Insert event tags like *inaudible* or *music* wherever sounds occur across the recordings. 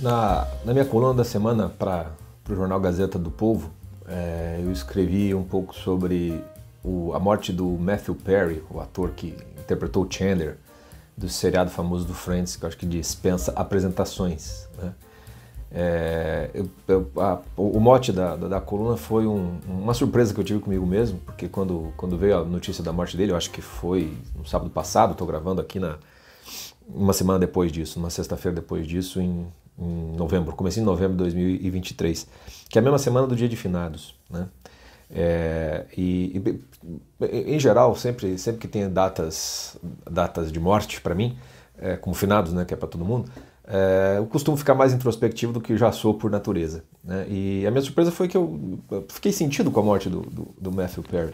Na, na minha coluna da semana para o jornal Gazeta do Povo, é, eu escrevi um pouco sobre o, a morte do Matthew Perry, o ator que interpretou Chandler, do seriado famoso do Friends, que eu acho que dispensa apresentações. Né? É, eu, eu, a, o mote da, da, da coluna foi um, uma surpresa que eu tive comigo mesmo, porque quando, quando veio a notícia da morte dele, eu acho que foi no sábado passado, estou gravando aqui na uma semana depois disso, uma sexta-feira depois disso, em, em novembro, comecei de novembro de 2023, que é a mesma semana do dia de finados. Né? É, e, e, em geral, sempre, sempre que tem datas, datas de morte para mim, é, como finados, né, que é para todo mundo, é, eu costumo ficar mais introspectivo do que já sou por natureza. Né? E a minha surpresa foi que eu, eu fiquei sentido com a morte do, do, do, Matthew Perry.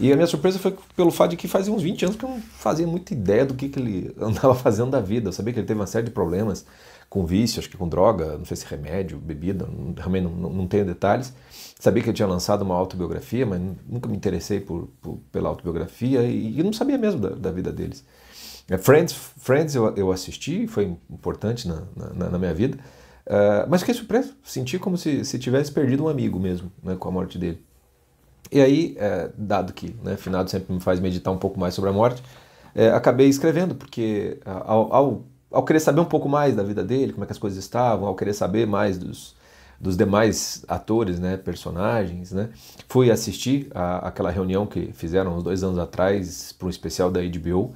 E a minha surpresa foi pelo fato de que fazia uns 20 anos que eu não fazia muita ideia do que, que ele andava *laughs* fazendo da vida. Eu sabia que ele teve uma série de problemas com vício, acho que com droga, não sei se remédio, bebida, não, também não, não, tenho detalhes. Sabia que ele tinha lançado uma autobiografia, mas nunca me interessei por, por pela autobiografia e, e, não sabia mesmo da, da vida deles. É, Friends, Friends eu, eu assisti, foi importante na, na, na minha vida, uh, mas fiquei surpreso, senti como se, se tivesse perdido um amigo mesmo né, com a morte dele. E aí, é, dado que né, Finado sempre me faz meditar um pouco mais sobre a morte, é, acabei escrevendo, porque ah, ao, ao ao querer saber um pouco mais da vida dele, como é que as coisas estavam, ao querer saber mais dos, dos demais atores, né, personagens, né, fui assistir a, aquela reunião que fizeram uns dois anos atrás para um especial da HBO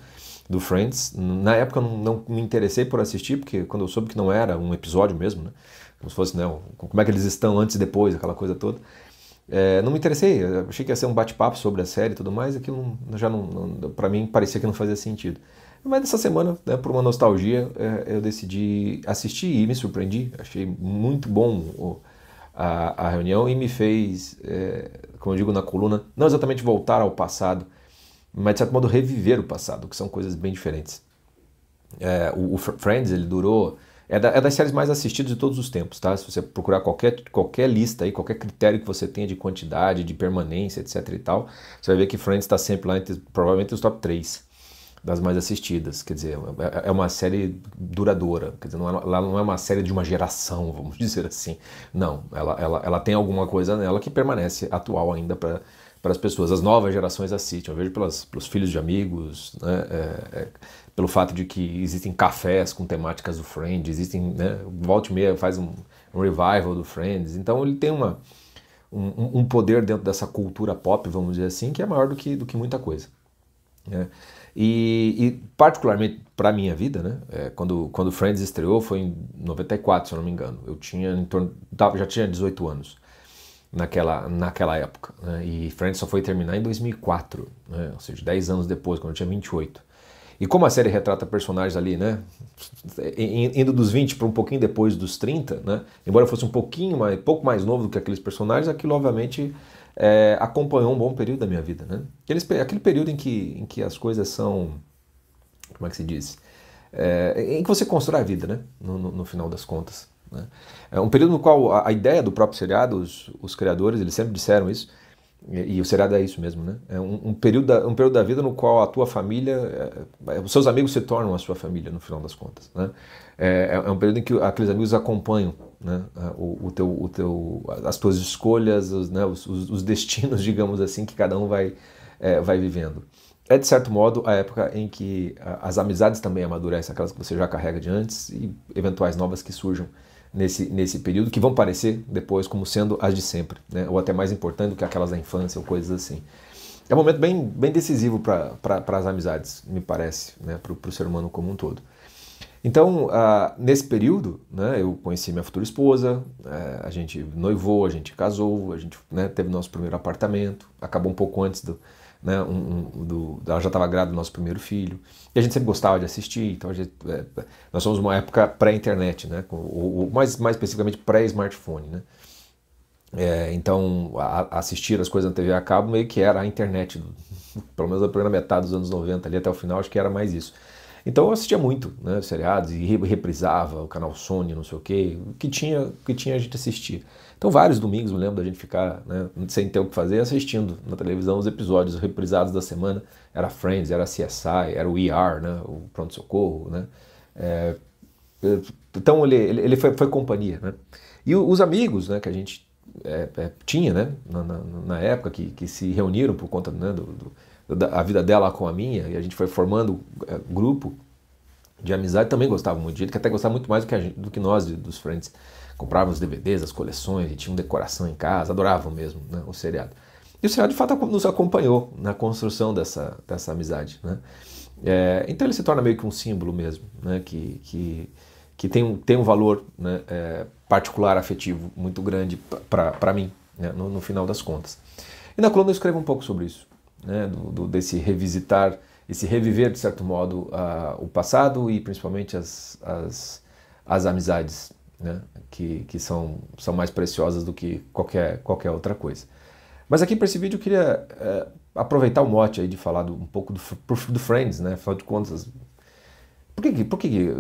do Friends. Na época eu não, não, me interessei por assistir porque quando eu soube que não era um episódio mesmo, né, como se fosse, né, como é que eles estão antes e depois, aquela coisa toda. É, não me interessei, achei que ia ser um bate-papo sobre a série e tudo mais, aquilo já não, não para mim parecia que não fazia sentido. Mas nessa semana, né, por uma nostalgia, é, eu decidi assistir e me surpreendi. Achei muito bom a, a reunião e me fez, é, como eu digo na coluna, não exatamente voltar ao passado, mas de certo modo reviver o passado, que são coisas bem diferentes. É, o, o, Friends, ele durou. É, da, é, das séries mais assistidas de todos os tempos, tá? Se você procurar qualquer, qualquer lista aí, qualquer critério que você tenha de quantidade, de permanência, etc e tal, você vai ver que Friends está sempre lá entre provavelmente os top 3 das mais assistidas. Quer dizer, é, é, é uma série duradoura. Quer dizer, não é, ela não é uma série de uma geração, *laughs* vamos dizer assim. Não, ela, ela, ela tem alguma coisa nela que permanece atual ainda para para as pessoas. As novas gerações assistem. Eu vejo pelas, pelos filhos de amigos, né? é, é, pelo fato de que existem cafés com temáticas do Friends, existem. Né? Volte meia faz um, um, revival do Friends. Então ele tem uma, um, um, poder dentro dessa cultura pop, vamos dizer assim, que é maior do que, do que muita coisa. Né? E, e particularmente para minha vida, né? É, quando, quando Friends estreou foi em 94, se eu não me engano. Eu tinha em torno, já tinha 18 anos naquela, naquela época. Né? E Friends só foi terminar em 2004, né? ou seja, 10 anos depois, quando eu tinha 28. E como a série retrata personagens ali, né? Indo dos 20 para um pouquinho depois dos 30, né? Embora eu fosse um pouquinho mais, pouco mais novo do que aqueles personagens, aquilo obviamente é, acompanhou um bom período da minha vida. Né? Aqueles, aquele período em que, em que as coisas são. Como é que se diz? É, em que você constrói a vida, né? no, no, no final das contas. Né? É um período no qual a, a ideia do próprio seriado, os, os criadores, eles sempre disseram isso, e, e o seriado é isso mesmo, né? É um, um, período da, um período da vida no qual a tua família, é, é os seus amigos se tornam a sua família, no final das contas, né? É, é, é um período em que aqueles amigos acompanham né? o, o, teu, o teu, as tuas escolhas, os, né? os, os, os destinos, *laughs* digamos assim, que cada um vai, é, vai vivendo. É, de certo modo, a época em que as amizades também amadurecem, aquelas que você já carrega de antes e eventuais novas que surjam nesse, nesse período, que vão parecer depois como sendo as de sempre, né? ou até mais importante do que aquelas da infância ou coisas assim. É um momento bem, bem decisivo para as amizades, me parece, né? para o ser humano como um todo. Então, ah, nesse período, né, eu conheci minha futura esposa, é, a gente noivou, a gente casou, a gente né, teve nosso primeiro apartamento, acabou um pouco antes do, né? Um, um, do, ela já estava grávida do nosso primeiro filho. E a gente sempre gostava de assistir, então gente, é, nós somos uma época pré-internet, né? Ou, mais, mais especificamente pré-smartphone, né? É, então, a, assistir as coisas na TV a cabo meio que era a internet, do, *laughs* pelo menos na primeira metade dos anos 90 ali até o final, acho que era mais isso. Então eu assistia muito, né, seriados, e reprisava o canal Sony, não sei o quê, o que tinha, o que tinha a gente assistir então, vários domingos, me lembro da gente ficar né, sem ter o que fazer, assistindo na televisão os episódios reprisados da semana. Era Friends, era CSI, era o ER, né, o Pronto Socorro. Né? É, então, ele, ele, foi, foi companhia. Né? E os amigos né, que a gente é, é, tinha né, na, na, na, época, que, que se reuniram por conta né, do, do, da vida dela com a minha, e a gente foi formando é, grupo de amizade, também gostava muito dele, que até gostava muito mais do que, gente, do que nós, dos Friends comprava os DVDs, as coleções, e tinha um decoração em casa, adoravam mesmo né, o seriado. E o seriado, de fato, nos acompanhou na construção dessa, dessa amizade. Né? É, então ele se torna meio que um símbolo mesmo, né? que, que, que tem, um, tem um valor né? é, particular, afetivo, muito grande para mim, né? no, no, final das contas. E na coluna eu escrevo um pouco sobre isso, né? do, do desse revisitar, esse reviver, de certo modo, a, o passado e principalmente as, as, as amizades né? que, que são, são mais preciosas do que qualquer, qualquer outra coisa. Mas aqui para esse vídeo eu queria é, aproveitar o mote aí de falar do, um pouco do, do Friends, né? afinal de contas, por que, por que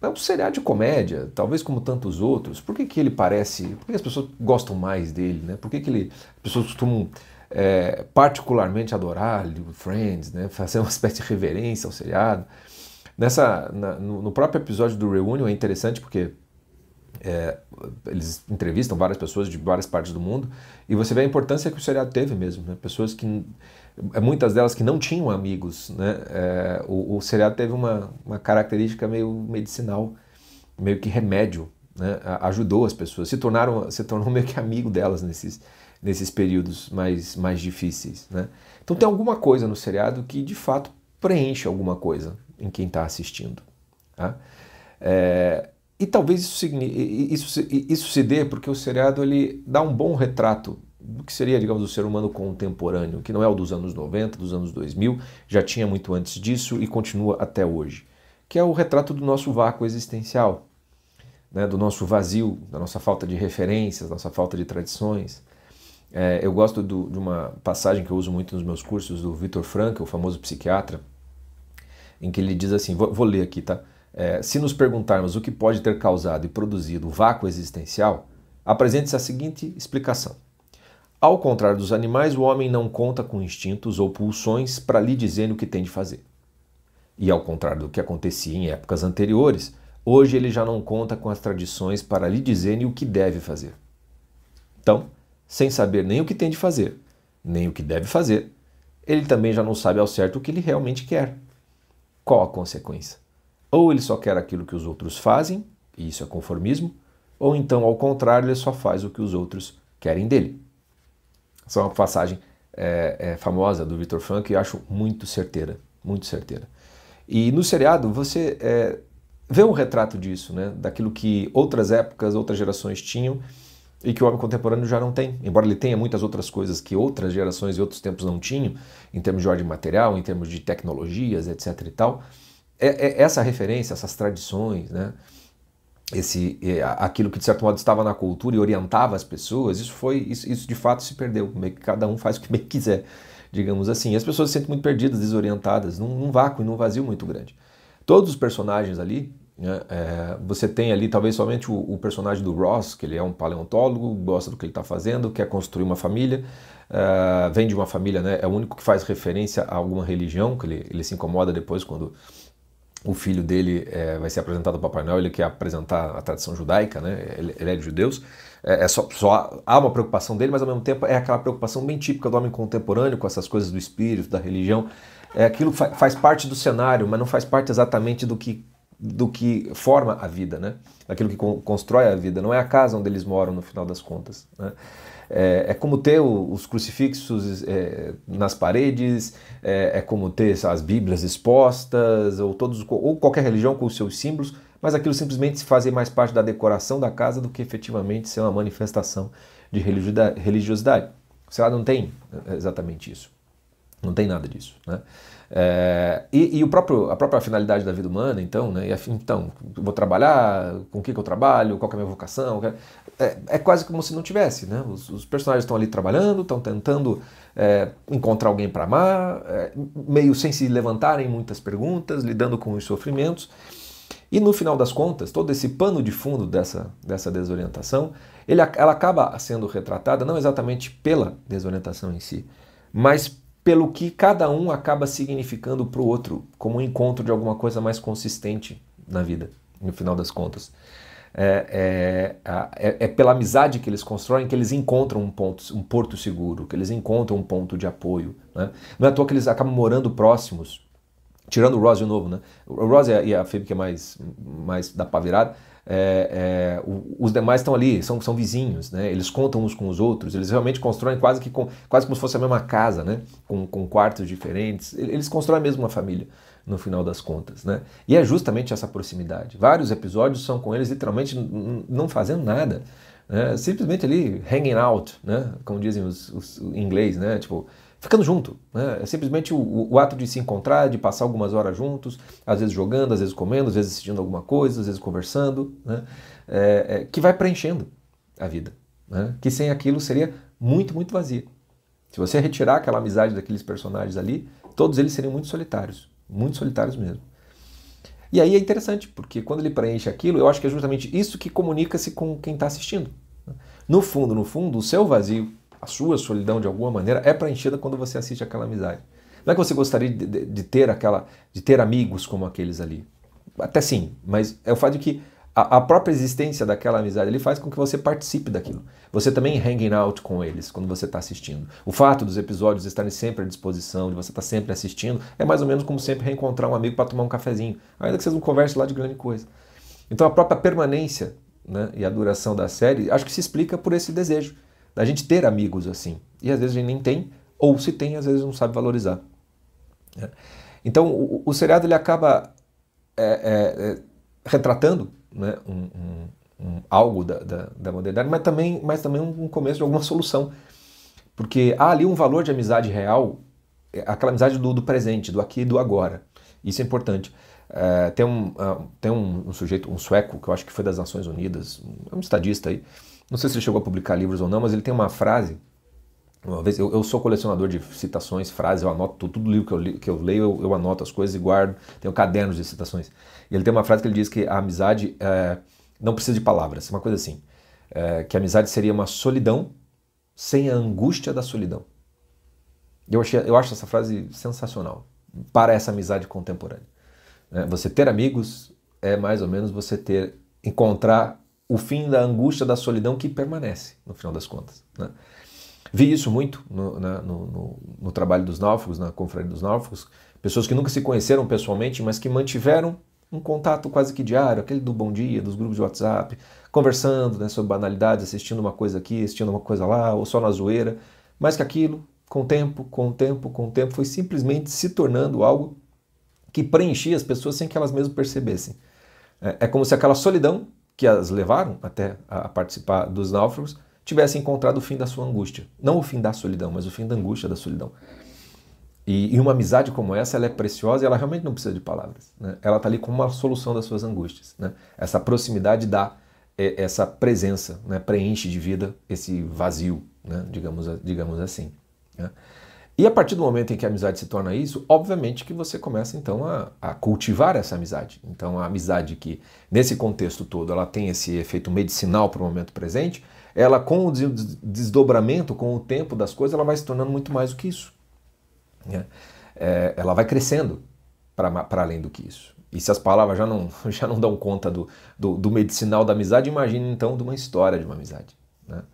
é um seriado de comédia, talvez como tantos outros, por que, que ele parece, por que as pessoas gostam mais dele, né? por que, que ele, as pessoas costumam é, particularmente adorar o Friends, né? fazer uma *laughs* espécie de reverência ao seriado. Nessa, na, no, no, próprio episódio do Reunion é interessante porque é, eles entrevistam várias pessoas de várias partes do mundo e você vê a importância que o seriado teve mesmo. Né? Pessoas que, é, muitas delas que não tinham amigos, né? É, o, o, seriado teve uma, uma característica meio medicinal, meio que remédio, né? ajudou as pessoas, se tornaram se tornou *laughs* meio que amigo delas nesses, nesses períodos mais, mais difíceis. Né? Então tem alguma coisa no seriado que de fato preenche alguma coisa em quem está assistindo. Tá? É, e talvez isso, isso, isso se dê porque o seriado ele dá um bom retrato do que seria, digamos, o ser humano contemporâneo, que não é o dos anos 90, dos anos 2000, já tinha muito antes disso e continua até hoje, que é o retrato do nosso vácuo existencial, né, do nosso vazio, da nossa falta de referências, da nossa falta de tradições. É, eu gosto do, de uma passagem que eu uso muito nos meus cursos do Victor Frankl, o famoso psiquiatra, em que ele diz assim, vou, vou ler aqui, tá? É, se nos perguntarmos o que pode ter causado e produzido o vácuo existencial, apresente-se a seguinte explicação. Ao contrário dos animais, o homem não conta com instintos ou pulsões para lhe dizer o que tem de fazer. E ao contrário do que acontecia em épocas anteriores, hoje ele já não conta com as tradições para lhe dizer o que deve fazer. Então, sem saber nem o que tem de fazer, nem o que deve fazer, ele também já não sabe ao certo o que ele realmente quer. Qual a consequência? Ou ele só quer aquilo que os outros fazem, e isso é conformismo, ou então, ao contrário, ele só faz o que os outros querem dele. Essa é uma passagem é, é, famosa do Victor Frank e acho muito certeira, muito certeira. E no seriado você é, vê um retrato disso, né? daquilo que outras épocas, outras gerações tinham e que o homem contemporâneo já não tem. Embora ele tenha muitas outras coisas que outras gerações e outros tempos não tinham, em termos de ordem material, em termos de tecnologias, etc. e tal, é, é essa referência, essas tradições, né? Esse, é, aquilo que de certo modo estava na cultura e orientava as pessoas, isso foi isso, isso de fato se perdeu. Meio que cada um faz o que bem *laughs* quiser, digamos assim. E as pessoas se sentem muito perdidas, desorientadas, num, num vácuo e num vazio muito grande. Todos os personagens ali, né, é, você tem ali talvez somente o, o, personagem do Ross, que ele é um paleontólogo, gosta do que ele está fazendo, quer construir uma família, é, vem de uma família, né, é o único que faz referência a alguma religião, que ele, ele se incomoda depois quando o filho dele é, vai ser apresentado ao Papai Noel, ele quer apresentar a tradição judaica, né? ele, ele é de judeus. É, é só, só, há uma preocupação dele, mas ao mesmo tempo é aquela preocupação bem típica do homem contemporâneo com essas coisas do espírito, da religião. É, aquilo fa faz parte do cenário, mas não faz parte exatamente do que, do que forma a vida, né? daquilo que con constrói a vida. Não é a casa onde eles moram, no final das contas. Né? É, é como ter os crucifixos é, nas paredes, é, é como ter as Bíblias expostas, ou, todos, ou qualquer religião com os seus símbolos, mas aquilo simplesmente fazer mais parte da decoração da casa do que efetivamente ser uma manifestação de religiosidade. Sei lá, não tem exatamente isso. Não tem nada disso. Né? É, e, e o próprio, a própria finalidade da vida humana, então, né? E, então, vou trabalhar, com o que, que eu trabalho, qual é a minha vocação. É, é, é, quase como se não tivesse, né? Os, os personagens estão ali trabalhando, estão tentando é, encontrar alguém para amar, é, meio sem se levantarem muitas perguntas, lidando com os sofrimentos. E no final das contas, todo esse pano de fundo dessa, dessa desorientação, ele, ela acaba sendo retratada não exatamente pela desorientação em si, mas pelo que cada um acaba significando para o outro, como um encontro de alguma coisa mais consistente na vida, no final das contas. É, é, é, é, pela amizade que eles constroem que eles encontram um, ponto, um porto seguro, que eles encontram um ponto de apoio. Né? Não é à toa que eles acabam morando próximos, tirando o Ross de novo, né? O Ross e a, e a Phoebe, que é mais, mais da pavirada, é, é, os demais estão ali, são, são vizinhos, né? eles contam uns com os outros, eles realmente constroem quase que com, quase como se fosse a mesma casa, né? com, com quartos diferentes, eles constroem mesmo uma família no final das contas. Né? E é justamente essa proximidade. Vários episódios são com eles literalmente não fazendo nada, né? simplesmente ali hanging out, né? como dizem os, os, os inglês, né? tipo ficando junto. Né? É simplesmente o, o, ato de se encontrar, de passar algumas horas juntos, às vezes jogando, às vezes comendo, às vezes assistindo alguma coisa, às vezes conversando, né? é, é, que vai preenchendo a vida. Né? Que sem aquilo seria muito, muito vazia. Se você retirar aquela amizade daqueles personagens ali, todos eles seriam muito solitários, muito solitários mesmo. E aí é interessante, porque quando ele preenche aquilo, eu acho que é justamente isso que comunica-se com quem está assistindo. Né? No fundo, no fundo, o seu vazio a sua solidão de alguma maneira é preenchida quando você assiste aquela amizade. Não é que você gostaria de, de, de ter aquela, de ter amigos como aqueles ali. Até sim, mas é o fato de que a, a, própria existência daquela amizade ele faz com que você participe daquilo. Você também hanging out com eles quando você está assistindo. O fato dos episódios estarem sempre à disposição, de você estar tá sempre assistindo, é mais ou menos como sempre reencontrar um amigo para tomar um cafezinho, ainda que vocês não conversem lá de grande coisa. Então a própria permanência né, e a duração da série acho que se explica por esse desejo da gente ter amigos assim. E às vezes a gente nem tem, ou se tem, às vezes não sabe valorizar. Né? Então, o, o, seriado ele acaba é, é, é, retratando né, um, um, um, algo da, da, da, modernidade, mas também, mas também um começo de alguma solução. Porque há ali um valor de amizade real, é, aquela amizade do, do presente, do aqui e do agora. Isso é importante. É, tem um, ah, tem um, um, sujeito, um sueco, que eu acho que foi das Nações Unidas, um é estadista aí, não sei se ele chegou a publicar livros ou não, mas ele tem uma frase. Uma vez, eu, eu sou colecionador de citações, frases, eu anoto tudo, tudo livro que eu, li, que eu leio, eu, eu, anoto as coisas e guardo. Tenho cadernos de citações. E ele tem uma frase que ele diz que a amizade é, não precisa de palavras, uma coisa assim. É, que a amizade seria uma solidão sem a angústia da solidão. Eu, achei, eu acho essa frase sensacional para essa amizade contemporânea. Eh, você ter amigos é mais ou menos você ter encontrar o fim da angústia, da solidão que permanece, no final das contas. Né? Vi isso muito no, né, no, no, no, trabalho dos náufragos, na Confraria dos Náufragos, pessoas que nunca se conheceram pessoalmente, mas que mantiveram um contato quase que diário, aquele do bom dia, dos grupos de WhatsApp, conversando né, sobre banalidades, assistindo uma coisa aqui, assistindo uma coisa lá, ou só na zoeira, mas que aquilo, com o tempo, com o tempo, com o tempo, foi simplesmente se tornando algo que preenchia as pessoas sem que elas mesmas percebessem. É, é como se aquela solidão que as levaram até a participar dos náufragos tivessem encontrado o fim da sua angústia. Não o fim da solidão, mas o fim da angústia da solidão. E, e uma amizade como essa, ela é preciosa e ela realmente não precisa de palavras. Né? Ela está ali como uma solução das suas angústias. Né? Essa proximidade dá é, essa presença, né? preenche de vida esse vazio, né? digamos, digamos assim. Né? E a partir do momento em que a amizade se torna isso, obviamente que você começa então a, a, cultivar essa amizade. Então a amizade que nesse contexto todo ela tem esse efeito medicinal para o momento presente, ela com o desdobramento, com o tempo das coisas, ela vai se tornando muito mais do que isso. Né? É, ela vai crescendo para além do que isso. E se as palavras já não, *laughs* já não dão conta do, do, do medicinal da amizade, imagine então de uma história de uma amizade. Né?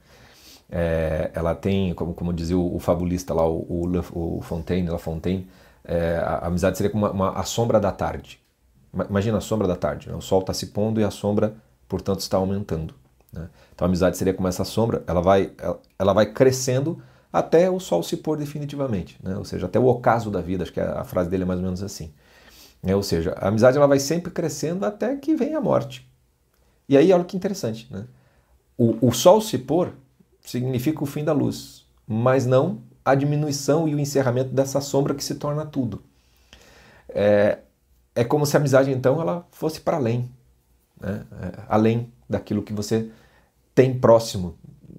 É, ela tem, como, como dizia o, o fabulista lá, o, o, Le, o Fontaine, La Fontaine, é, a, a amizade seria como uma, uma, a sombra da tarde. Imagina a sombra da tarde, né? o sol está se pondo e a sombra, portanto, está aumentando. Né? Então a amizade seria como essa sombra, ela vai, ela, ela vai crescendo até o sol se pôr definitivamente, né? ou seja, até o ocaso da vida, acho que a, é a frase dele é mais ou menos assim. É, ou seja, a amizade ela vai sempre crescendo até que vem a morte. E aí olha que interessante, né? o, o sol se pôr significa o fim da luz, mas não a diminuição e o encerramento dessa sombra que se torna tudo. É, é como se a amizade então ela fosse para além, né? É, além daquilo que você tem próximo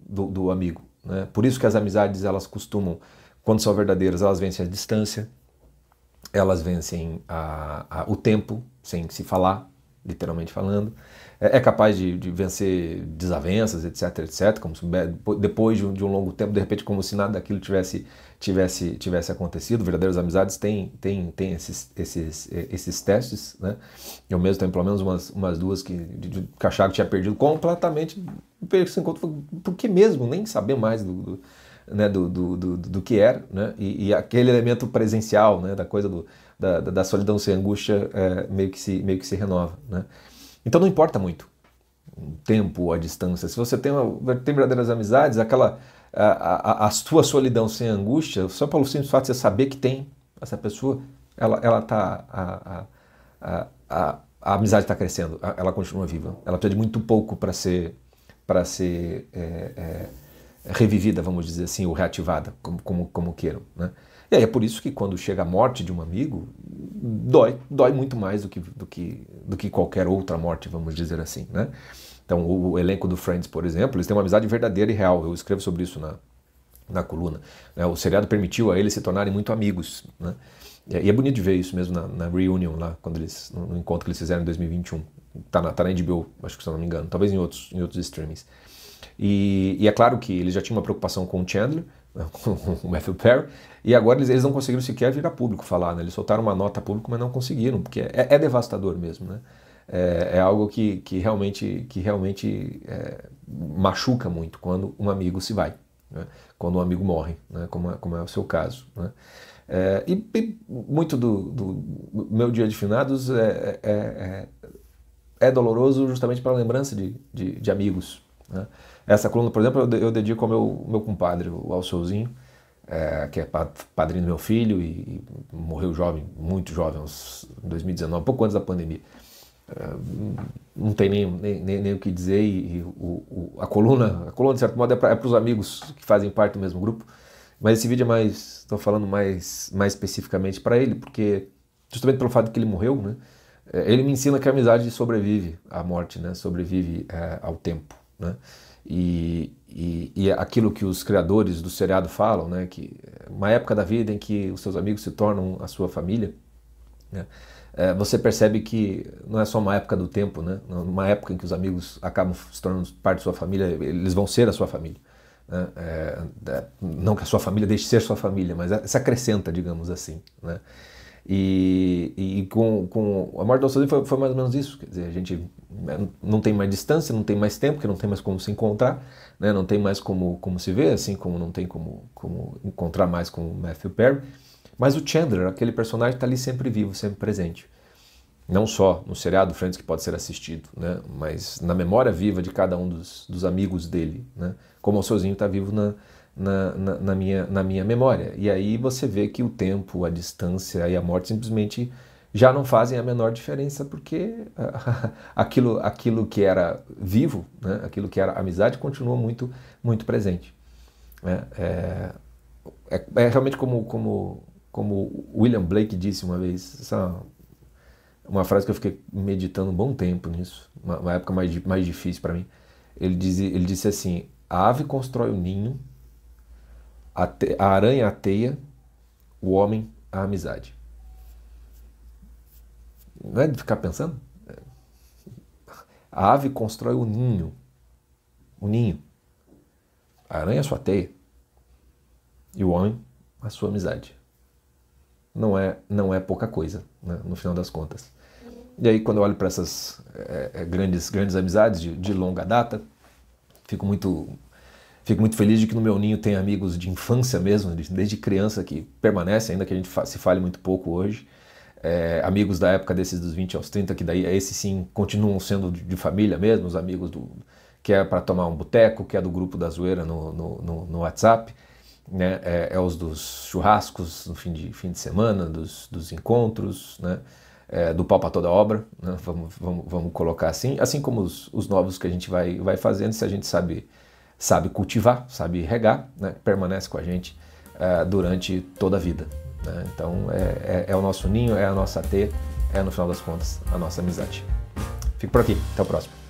do, do amigo. Né? Por isso que as amizades elas costumam, quando são verdadeiras, elas vencem a distância, elas vencem a, a, o tempo sem se falar, literalmente falando, é, é capaz de, de, vencer desavenças, etc, etc, como se, depois de um, de um, longo tempo, de repente, como se nada daquilo tivesse tivesse tivesse acontecido. Verdadeiras amizades têm têm têm esses, esses, esses testes, né? Eu mesmo tenho pelo menos umas, umas duas que, de, de, que achava que tinha perdido completamente, perdi encontro, porque mesmo nem saber mais do, do né, do, do, do, do, que era, né? E, e, aquele elemento presencial, né, da coisa do, da, da solidão sem angústia é, meio, que se, meio que se renova. Né? Então não importa muito o tempo, a distância. Se você tem, uma, tem verdadeiras amizades, aquela a, a, a sua solidão sem angústia, só pelo simples fato de você saber que tem essa pessoa, ela ela tá a, a, a, a amizade está crescendo, ela continua viva. Ela precisa de muito pouco para ser para ser é, é, revivida, vamos dizer assim, ou reativada, como como, como queiram, né? E aí é por isso que quando chega a morte de um amigo, dói, dói muito mais do que, do que, do que qualquer outra morte, vamos dizer assim, né? Então, o elenco do Friends, por exemplo, eles têm uma amizade verdadeira e real. Eu escrevo sobre isso na, na coluna. Né? O seriado permitiu a eles se tornarem muito amigos. Né? É, e é bonito de ver isso mesmo na, na reunion, lá, quando eles, no encontro que eles fizeram em 2021. Está na, tá na HBO, acho que se eu não me engano. Talvez em outros, em outros streamings. E, e, é claro que ele já tinha uma preocupação com o Chandler, *laughs* o Matthew Perry, e agora eles, eles não conseguiram sequer vir a público falar, né? Eles soltaram uma nota pública, mas não conseguiram, porque é, é devastador mesmo, né? É, é, algo que, que realmente, que realmente é, machuca muito quando um amigo se vai, né? quando um amigo morre, né? como, é, como, é o seu caso. Né? É, e, e, muito do, do, meu dia de finados é, é, é, doloroso justamente pela lembrança de, de, de amigos. Né? Essa coluna, por exemplo, eu, dedico ao meu, meu compadre, o Alceuzinho, é, que é padrinho do meu filho e, e morreu jovem, muito jovem, em 2019, pouco antes da pandemia. É, não tem nem, nem, nem, o que dizer e, e o, o, a coluna, a coluna de certo modo é para é os amigos que fazem parte do mesmo grupo, mas esse vídeo é mais, estou falando mais, mais especificamente para ele, porque justamente pelo fato que ele morreu, né? É, ele me ensina que a amizade sobrevive à morte, né? Sobrevive é, ao tempo, né? E, e, e, é aquilo que os criadores do seriado falam, né, que é uma época da vida em que os seus amigos se tornam a sua família, né, é, você percebe que não é só uma época do tempo, né, uma época em que os amigos acabam se tornando parte de sua família, eles vão ser a sua família. Né, é, é, não que a sua família deixe de ser sua família, mas se acrescenta, digamos assim. Né, e, e com, com a morte do Alceu foi, foi mais ou menos isso. Quer dizer, a gente né, não tem mais distância, não tem mais tempo, que não tem mais como se encontrar, né? não tem mais como, como se ver, assim como não tem como, como encontrar mais com o Matthew Perry. Mas o Chandler, aquele personagem, está ali sempre vivo, sempre presente. Não só no seriado Friends que pode ser assistido, né? mas na memória viva de cada um dos, dos amigos dele. Né? Como o Sozinho está vivo na, na, na, na, minha, na minha memória. E aí você vê que o tempo, a distância e a morte simplesmente já não fazem a menor diferença, porque *laughs* aquilo, aquilo que era vivo, né, aquilo que era amizade, continua muito, muito presente. Né. É, é, é, realmente como, como, como William Blake disse uma vez, essa, uma frase que eu fiquei meditando um bom tempo nisso, uma, uma época mais, mais difícil para mim. Ele, diz, ele disse assim: a ave constrói o ninho a, te, a aranha a teia, o homem a amizade. Não é de ficar pensando? É. A ave constrói o um ninho. O um ninho. A aranha a é sua teia. E o homem a sua amizade. Não é, não é pouca coisa, né, no final das contas. E aí, quando eu olho para essas é, é, grandes, grandes amizades de, de longa data, fico muito Fico muito feliz de que no meu ninho tem amigos de infância mesmo, desde criança que permanecem, ainda que a gente se fale muito pouco hoje. É, amigos da época desses dos 20 aos 30, que daí esses sim continuam sendo de, família mesmo, os amigos do que é para tomar um boteco, que é do grupo da zoeira no, no, no, no WhatsApp, né? É, é, os dos churrascos no fim de, fim de semana, dos, dos encontros, né? É, do pau para toda obra, né? vamos, vamos, vamos colocar assim, assim como os, os novos que a gente vai, vai fazendo, se a gente sabe sabe cultivar, sabe regar, né? permanece com a gente uh, durante toda a vida. Né? Então é, é, é o nosso ninho, é a nossa T, é no final das contas a nossa amizade. Fico por aqui, até o próximo.